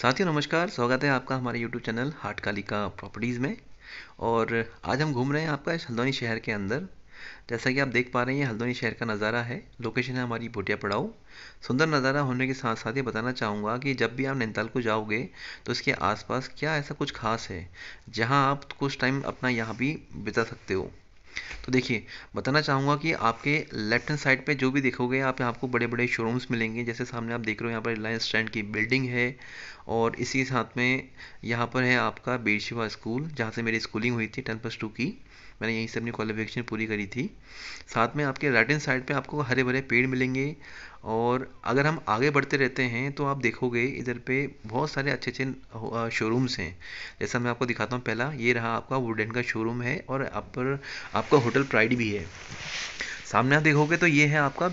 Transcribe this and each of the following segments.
साथियों नमस्कार स्वागत है आपका हमारे YouTube चैनल हाटकालिका प्रॉपर्टीज़ में और आज हम घूम रहे हैं आपका इस हल्द्वानी शहर के अंदर जैसा कि आप देख पा रहे हैं ये हल्द्वानी शहर का नज़ारा है लोकेशन है हमारी भोटिया पड़ाव सुंदर नज़ारा होने के साथ साथ ये बताना चाहूँगा कि जब भी आप नैनीताल को जाओगे तो इसके आसपास क्या ऐसा कुछ खास है जहाँ आप कुछ टाइम अपना यहाँ भी बिता सकते हो तो देखिए बताना चाहूँगा कि आपके लेफ्ट हैंड साइड पे जो भी देखोगे आप आपको बड़े बड़े शोरूम्स मिलेंगे जैसे सामने आप देख रहे हो यहाँ पर रिलायंस स्टैंड की बिल्डिंग है और इसी साथ में यहाँ पर है आपका बेरशिवा स्कूल जहाँ से मेरी स्कूलिंग हुई थी टेन प्लस टू की मैंने यहीं से अपनी क्वालिफिकेशन पूरी करी थी साथ में आपके राइट हैंड साइड पे आपको हरे भरे पेड़ मिलेंगे और अगर हम आगे बढ़ते रहते हैं तो आप देखोगे इधर पे बहुत सारे अच्छे अच्छे शोरूम्स हैं जैसा मैं आपको दिखाता हूँ पहला ये रहा आपका वुडन का शोरूम है और अपर आपका होटल प्राइड भी है सामने आप देखोगे तो ये है आपका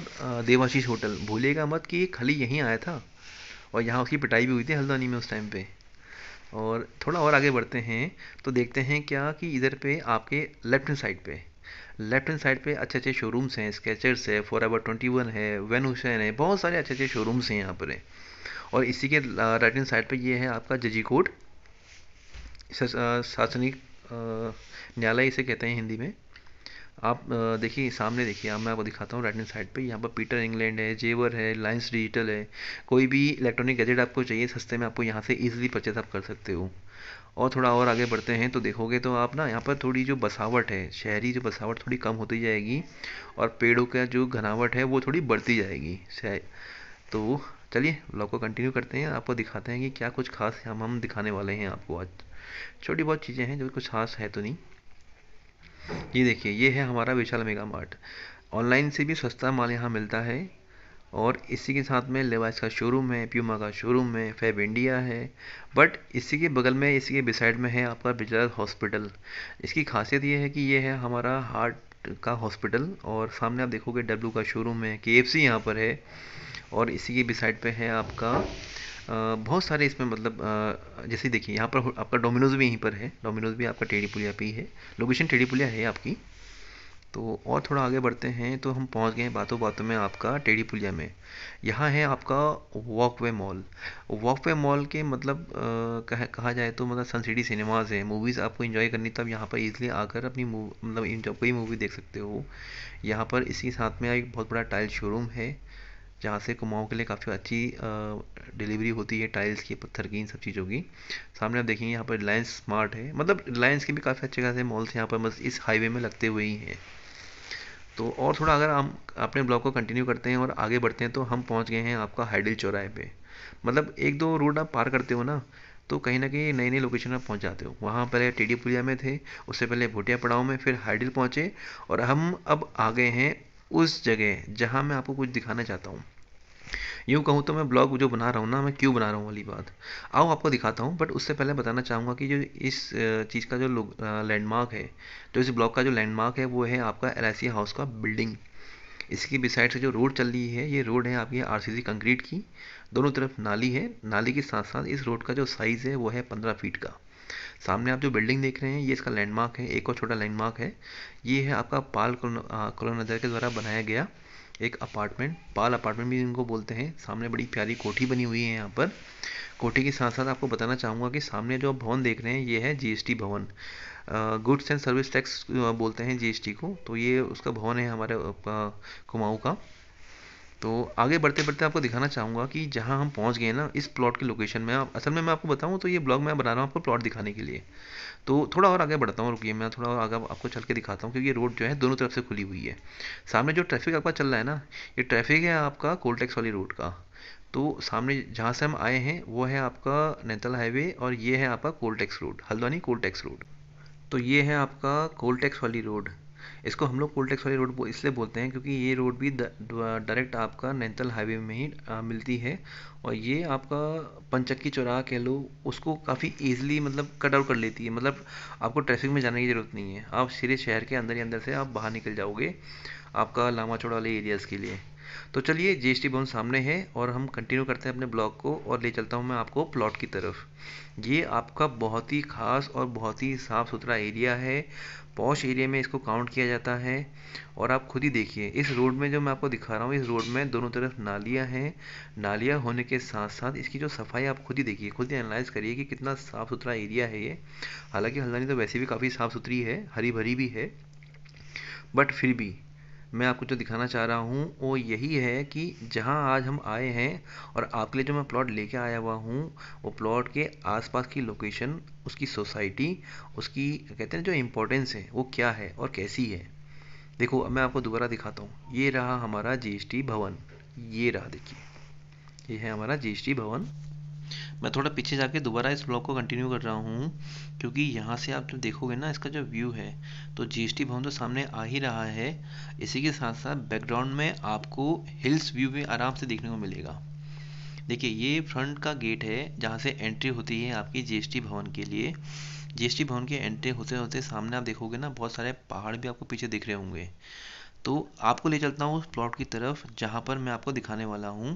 देवाशीष होटल भूलेगा मत कि ये खाली यहीं आया था और यहाँ उसकी पिटाई भी हुई थी हल्द्वानी में उस टाइम पर और थोड़ा और आगे बढ़ते हैं तो देखते हैं क्या कि इधर पे आपके लेफ्ट हैंड साइड पे लेफ्ट हैंड साइड पे अच्छे अच्छे शोरूम्स हैं स्केचर्स है फोर एवर ट्वेंटी वन है वेनुशन है बहुत सारे अच्छे अच्छे शोरूम्स हैं यहाँ पर और इसी के राइट हैंड साइड पे ये है आपका जजी कोर्ट शासनिक न्यायालय इसे कहते हैं हिंदी में आप देखिए सामने देखिए मैं आपको दिखाता हूँ राइट हैंड साइड पे यहाँ पर पीटर इंग्लैंड है जेवर है लाइंस डिजिटल है कोई भी इलेक्ट्रॉनिक गैजेट आपको चाहिए सस्ते में आपको यहाँ से इजीली परचेस आप कर सकते हो और थोड़ा और आगे बढ़ते हैं तो देखोगे तो आप ना यहाँ पर थोड़ी जो बसावट है शहरी जो बसावट थोड़ी कम होती जाएगी और पेड़ों का जो घनावट है वो थोड़ी बढ़ती जाएगी तो चलिए ब्लॉग को कंटिन्यू करते हैं आपको दिखाते हैं कि क्या कुछ खास हम हम दिखाने वाले हैं आपको आज छोटी बहुत चीज़ें हैं जो कुछ खास है तो नहीं ये देखिए ये है हमारा विशाल मेगा मार्ट ऑनलाइन से भी सस्ता माल यहाँ मिलता है और इसी के साथ में लेवाइस का शोरूम है प्यूमा का शोरूम है फैब इंडिया है बट इसी के बगल में इसी के बिसाइड में है आपका बिजलाल हॉस्पिटल इसकी खासियत ये है कि ये है हमारा हार्ट का हॉस्पिटल और सामने आप देखोगे डब्लू का शोरूम है के एफ यहाँ पर है और इसी के बिसाइड पे है आपका बहुत सारे इसमें मतलब जैसे देखिए यहाँ पर आपका डोमिनोज भी यहीं पर है डोमिनोज भी आपका टेढ़ी पुलिया पे ही है लोकेशन टेढ़ी पुलिया है आपकी तो और थोड़ा आगे बढ़ते हैं तो हम पहुंच गए बातों बातों में आपका टेढ़ी पुलिया में यहाँ है आपका वॉकवे मॉल वॉकवे मॉल के मतलब कह, कहा जाए तो मतलब सन सिटी सिनेमाज़ है मूवीज़ आपको इन्जॉय करनी तो आप यहाँ पर ईजिली आकर अपनी मतलब कोई मूवी देख सकते हो यहाँ पर इसी साथ में एक बहुत बड़ा टाइल शोरूम है जहाँ से कुमाओं के लिए काफ़ी अच्छी डिलीवरी होती है टाइल्स की पत्थर की इन सब चीज़ों की सामने आप देखेंगे यहाँ पर रिलायंस स्मार्ट है मतलब रिलायंस के भी काफ़ी अच्छे खासे मॉल्स यहाँ पर बस इस हाईवे में लगते हुए ही हैं तो और थोड़ा अगर हम अपने ब्लॉग को कंटिन्यू करते हैं और आगे बढ़ते हैं तो हम पहुँच गए हैं आपका हाइडिल चौराहे पर मतलब एक दो रोड आप पार करते हो ना तो कहीं ना कहीं नई नई लोकेशन आप पहुँच जाते हो वहाँ पहले टीडी पुलिया में थे उससे पहले भोटिया पड़ाव में फिर हाइडिल पहुँचे और हम अब आ गए हैं उस जगह जहाँ मैं आपको कुछ दिखाना चाहता हूँ यूँ कहूँ तो मैं ब्लॉग जो बना रहा हूँ ना मैं क्यों बना रहा हूँ वाली बात आओ आपको दिखाता हूँ बट उससे पहले बताना चाहूँगा कि जो इस चीज़ का जो लैंडमार्क है तो इस ब्लॉग का जो लैंडमार्क है वो है आपका एल हाउस का बिल्डिंग इसकी बिसाइड से जो रोड चल रही है ये रोड है आपकी आर सी कंक्रीट की दोनों तरफ नाली है नाली के साथ साथ इस रोड का जो साइज़ है वो है पंद्रह फीट का सामने आप जो बिल्डिंग देख रहे हैं ये इसका लैंडमार्क है एक और छोटा लैंडमार्क है ये है आपका पाल नजर के द्वारा बनाया गया एक अपार्टमेंट पाल अपार्टमेंट भी इनको बोलते हैं सामने बड़ी प्यारी कोठी बनी हुई है यहाँ पर कोठी के साथ साथ आपको बताना चाहूँगा कि सामने जो भवन देख रहे हैं ये है जीएसटी भवन गुड्स एंड सर्विस टैक्स बोलते हैं जीएसटी को तो ये उसका भवन है हमारे कुमाऊँ का तो आगे बढ़ते बढ़ते आपको दिखाना चाहूँगा कि जहाँ हम पहुँच गए ना इस प्लॉट की लोकेशन में आप असल में मैं आपको बताऊँ तो ये ब्लॉग मैं बना रहा हूँ आपको प्लॉट दिखाने के लिए तो थोड़ा और आगे बढ़ता हूँ रुकिए मैं थोड़ा और आगे आपको चल के दिखाता हूँ क्योंकि रोड जो है दोनों तरफ से खुली हुई है सामने जो ट्रैफिक आपका चल रहा है ना ये ट्रैफिक है आपका कोल्टेक्स वाली रोड का तो सामने जहाँ से हम आए हैं वो है आपका नैतल हाईवे और ये है आपका कोल्टेक्स रोड हल्द्वानी कोल्टेक्स रोड तो ये है आपका कोल्टेक्स वाली रोड इसको हम लोग कोल्टेक्स वाली रोड इसलिए बोलते हैं क्योंकि ये रोड भी डायरेक्ट आपका नैनीताल हाईवे में ही मिलती है और ये आपका पंचक्की चौराहा कह लो उसको काफ़ी ईजिली मतलब कट आउट कर लेती है मतलब आपको ट्रैफिक में जाने की ज़रूरत नहीं है आप सीधे शहर के अंदर ही अंदर से आप बाहर निकल जाओगे आपका लामा चौड़ा वाले एरियाज़ के लिए तो चलिए जीएसटी एस सामने है और हम कंटिन्यू करते हैं अपने ब्लॉग को और ले चलता हूँ मैं आपको प्लॉट की तरफ ये आपका बहुत ही ख़ास और बहुत ही साफ़ सुथरा एरिया है पौश एरिया में इसको काउंट किया जाता है और आप खुद ही देखिए इस रोड में जो मैं आपको दिखा रहा हूँ इस रोड में दोनों तरफ नालियाँ हैं नालियाँ होने के साथ साथ इसकी जो सफाई आप खुद ही देखिए खुद ही एनालाइज करिए कि कितना साफ़ सुथरा एरिया है ये हालांकि हल्द्वानी तो वैसे भी काफ़ी साफ़ सुथरी है हरी भरी भी है बट फिर भी मैं आपको जो दिखाना चाह रहा हूँ वो यही है कि जहाँ आज हम आए हैं और आपके लिए जो मैं प्लॉट लेके आया हुआ हूँ वो प्लॉट के आसपास की लोकेशन उसकी सोसाइटी उसकी कहते हैं जो इम्पोर्टेंस है वो क्या है और कैसी है देखो मैं आपको दोबारा दिखाता हूँ ये रहा हमारा जी भवन ये रहा देखिए ये है हमारा जी भवन मैं थोड़ा पीछे जाके दोबारा इस ब्लॉग को कंटिन्यू कर रहा हूँ क्योंकि यहाँ से आप जब देखोगे ना इसका जो व्यू है तो जीएसटी भवन तो सामने आ ही रहा है इसी के साथ साथ बैकग्राउंड में आपको हिल्स व्यू भी आराम से देखने को मिलेगा देखिए ये फ्रंट का गेट है जहाँ से एंट्री होती है आपकी जीएसटी भवन के लिए जीएसटी भवन की एंट्री होते होते सामने आप देखोगे ना बहुत सारे पहाड़ भी आपको पीछे दिख रहे होंगे तो आपको ले चलता हूँ उस प्लॉट की तरफ जहाँ पर मैं आपको दिखाने वाला हूँ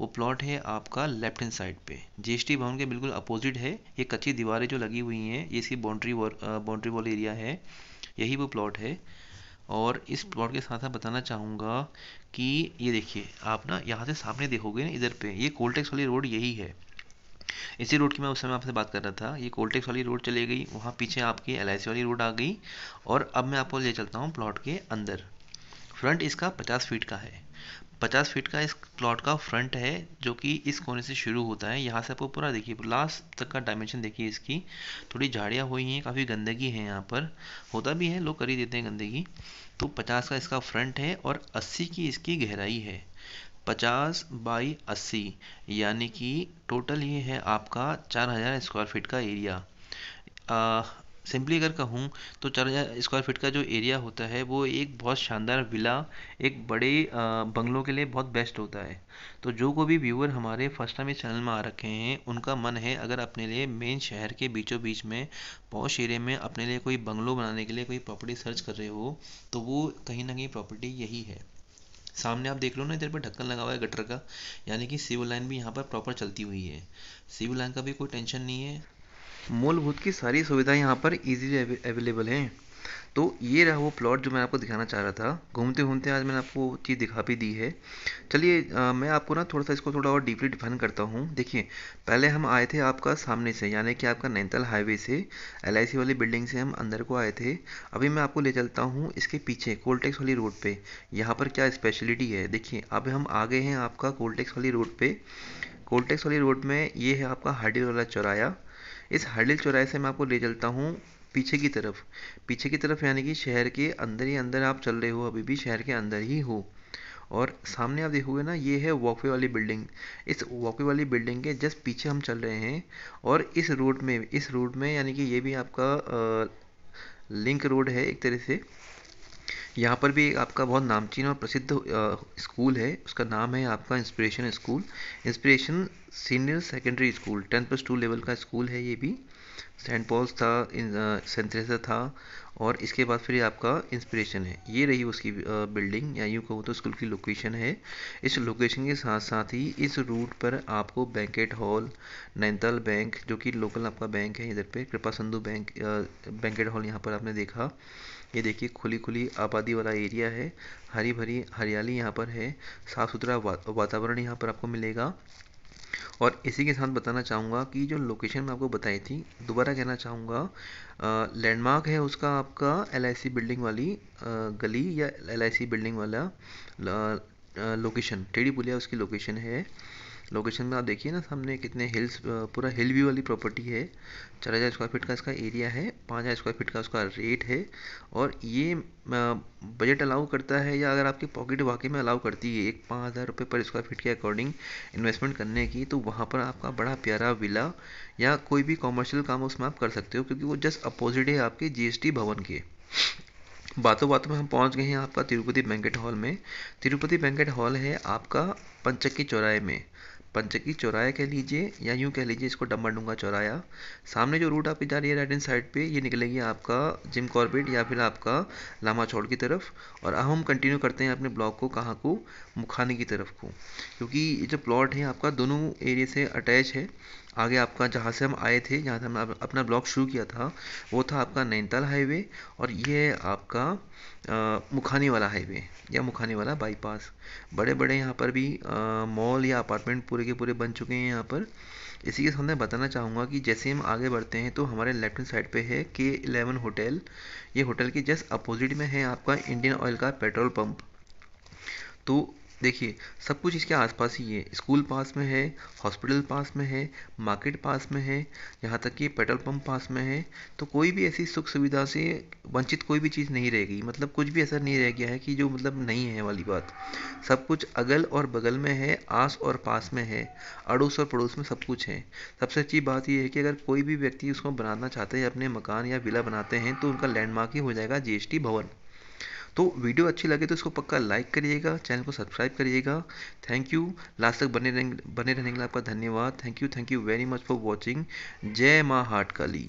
वो प्लॉट है आपका लेफ्ट हैंड साइड पे जी भवन के बिल्कुल अपोजिट है ये कच्ची दीवारें जो लगी हुई हैं ये इसकी बाउंड्री बाउंड्री वॉल एरिया है यही वो प्लॉट है और इस प्लॉट के साथ साथ बताना चाहूँगा कि ये देखिए आप ना यहाँ से सामने देखोगे ना इधर पे ये कोल्टेक्स वाली रोड यही है इसी रोड की मैं उस समय आपसे बात कर रहा था ये कोल्टेक्स वाली रोड चली गई वहाँ पीछे आपकी एल वाली रोड आ गई और अब मैं आपको ले चलता हूँ प्लॉट के अंदर फ्रंट इसका पचास फीट का है पचास फीट का इस प्लॉट का फ्रंट है जो कि इस कोने से शुरू होता है यहाँ से आपको पूरा देखिए लास्ट तक का डायमेंशन देखिए इसकी थोड़ी झाड़ियाँ हुई हैं काफ़ी गंदगी है यहाँ पर होता भी है लोग कर ही देते हैं गंदगी तो पचास का इसका फ्रंट है और अस्सी की इसकी गहराई है पचास बाई अस्सी यानी कि टोटल ये है आपका चार हज़ार स्क्वायर फीट का एरिया सिंपली अगर कहूँ तो चार हज़ार स्क्वायर फीट का जो एरिया होता है वो एक बहुत शानदार विला एक बड़े बंगलों के लिए बहुत बेस्ट होता है तो जो को भी व्यूअर हमारे फर्स्ट टाइम इस चैनल में आ रखे हैं उनका मन है अगर अपने लिए मेन शहर के बीचों बीच में पौश एरिया में अपने लिए कोई बंगलो बनाने के लिए कोई प्रॉपर्टी सर्च कर रहे हो तो वो कहीं ना कहीं प्रॉपर्टी यही है सामने आप देख लो ना इधर पर ढक्कन लगा हुआ है गटर का यानी कि सिविल लाइन भी यहाँ पर प्रॉपर चलती हुई है सिविल लाइन का भी कोई टेंशन नहीं है मूलभूत की सारी सुविधाएं यहाँ पर इजीली अवेलेबल हैं तो ये रहा वो प्लॉट जो मैं आपको दिखाना चाह रहा था घूमते घूमते आज मैंने आपको चीज़ दिखा भी दी है चलिए मैं आपको ना थोड़ा सा इसको थोड़ा और डीपली डिफाइन करता हूँ देखिए पहले हम आए थे आपका सामने से यानी कि आपका नैनीताल हाईवे से एल वाली बिल्डिंग से हम अंदर को आए थे अभी मैं आपको ले चलता हूँ इसके पीछे कोल्टेक्स वाली रोड पर यहाँ पर क्या स्पेशलिटी है देखिए अब हम आ गए हैं आपका कोल्टेक्स वाली रोड पर कोल्टेक्स वाली रोड में ये है आपका हार्डी वाला चौराया इस हरडिल चौराहे से मैं आपको ले चलता हूँ पीछे की तरफ पीछे की तरफ यानी कि शहर के अंदर ही अंदर आप चल रहे हो अभी भी शहर के अंदर ही हो और सामने आप देखोगे ना ये है वॉकवे वाली बिल्डिंग इस वॉकवे वाली बिल्डिंग के जस्ट पीछे हम चल रहे हैं और इस रोड में इस रोड में यानी कि ये भी आपका लिंक रोड है एक तरह से यहाँ पर भी आपका बहुत नामचीन और प्रसिद्ध स्कूल है उसका नाम है आपका inspiration school inspiration senior secondary school ten plus two level का स्कूल है ये भी सेंट पॉल्स था सेंट थेरेसा था और इसके बाद फिर आपका इंस्पिरेशन है ये रही उसकी बिल्डिंग या यूँ कहूँ तो स्कूल की लोकेशन है इस लोकेशन के साथ साथ ही इस रूट पर आपको बैंकेट हॉल नैनीताल बैंक जो कि लोकल आपका बैंक है इधर पे कृपा संधु बैंक बैंकेट हॉल यहाँ पर आपने देखा ये देखिए खुली खुली आबादी वाला एरिया है हरी भरी हरियाली यहाँ पर है साफ़ सुथरा वा, वातावरण यहाँ पर आपको मिलेगा और इसी के साथ बताना चाहूँगा कि जो लोकेशन मैं आपको बताई थी दोबारा कहना चाहूँगा लैंडमार्क है उसका आपका एल बिल्डिंग वाली आ, गली या एल बिल्डिंग वाला लोकेशन टेढ़ी पुलिया उसकी लोकेशन है लोकेशन में आप देखिए ना सामने कितने हिल्स पूरा हिल व्यू वाली प्रॉपर्टी है चार हज़ार स्क्वायर फीट का इसका एरिया है पाँच हज़ार स्क्वायर फीट का उसका रेट है और ये बजट अलाउ करता है या अगर आपकी पॉकेट वाकई में अलाउ करती है एक पाँच हज़ार रुपये पर स्क्वायर फीट के अकॉर्डिंग इन्वेस्टमेंट करने की तो वहाँ पर आपका बड़ा प्यारा विला या कोई भी कॉमर्शियल काम उसमें आप कर सकते हो क्योंकि वो जस्ट अपोजिट है आपके जी भवन के बातों बातों में हम पहुंच गए हैं आपका तिरुपति बैंकेट हॉल में तिरुपति बैंकेट हॉल है आपका पंचक्की चौराहे में पंचकी चौराया कह लीजिए या यूँ कह लीजिए इसको डम्बरडूंगा चौराया सामने जो रूट आपकी जा रही है राइट हैंड साइड पे ये निकलेगी आपका जिम कॉर्बेट या फिर आपका लामा छोड़ की तरफ और अब हम कंटिन्यू करते हैं अपने ब्लॉक को कहाँ को मुखानी की तरफ को क्योंकि ये जो प्लॉट है आपका दोनों एरिए से अटैच है आगे आपका जहाँ से हम आए थे जहाँ से हमने अपना ब्लॉग शुरू किया था वो था आपका नैनीताल हाईवे और ये आपका आ, मुखानी वाला हाईवे या मुखानी वाला बाईपास बड़े बड़े यहाँ पर भी मॉल या अपार्टमेंट पूरे के पूरे बन चुके हैं यहाँ पर इसी के साथ मैं बताना चाहूँगा कि जैसे हम आगे बढ़ते हैं तो हमारे लेफ्ट हैंड साइड पे है के इलेवन होटल ये होटल के जस्ट अपोजिट में है आपका इंडियन ऑयल का पेट्रोल पंप तो देखिए सब कुछ इसके आसपास ही है स्कूल पास में है हॉस्पिटल पास में है मार्केट पास में है यहाँ तक कि पेट्रोल पंप पास में है तो कोई भी ऐसी सुख सुविधा से वंचित कोई भी चीज़ नहीं रहेगी मतलब कुछ भी ऐसा नहीं रह गया है कि जो मतलब नहीं है वाली बात सब कुछ अगल और बगल में है आस और पास में है अड़ोस और पड़ोस में सब कुछ है सबसे अच्छी बात यह है कि अगर कोई भी व्यक्ति उसको बनाना चाहते हैं अपने मकान या विला बनाते हैं तो उनका लैंडमार्क ही हो जाएगा जीएसटी भवन तो वीडियो अच्छी लगे तो इसको पक्का लाइक करिएगा चैनल को सब्सक्राइब करिएगा थैंक यू लास्ट तक बने रहने बने रहने के लिए आपका धन्यवाद thank you thank you very much for watching जय माँ हाट काली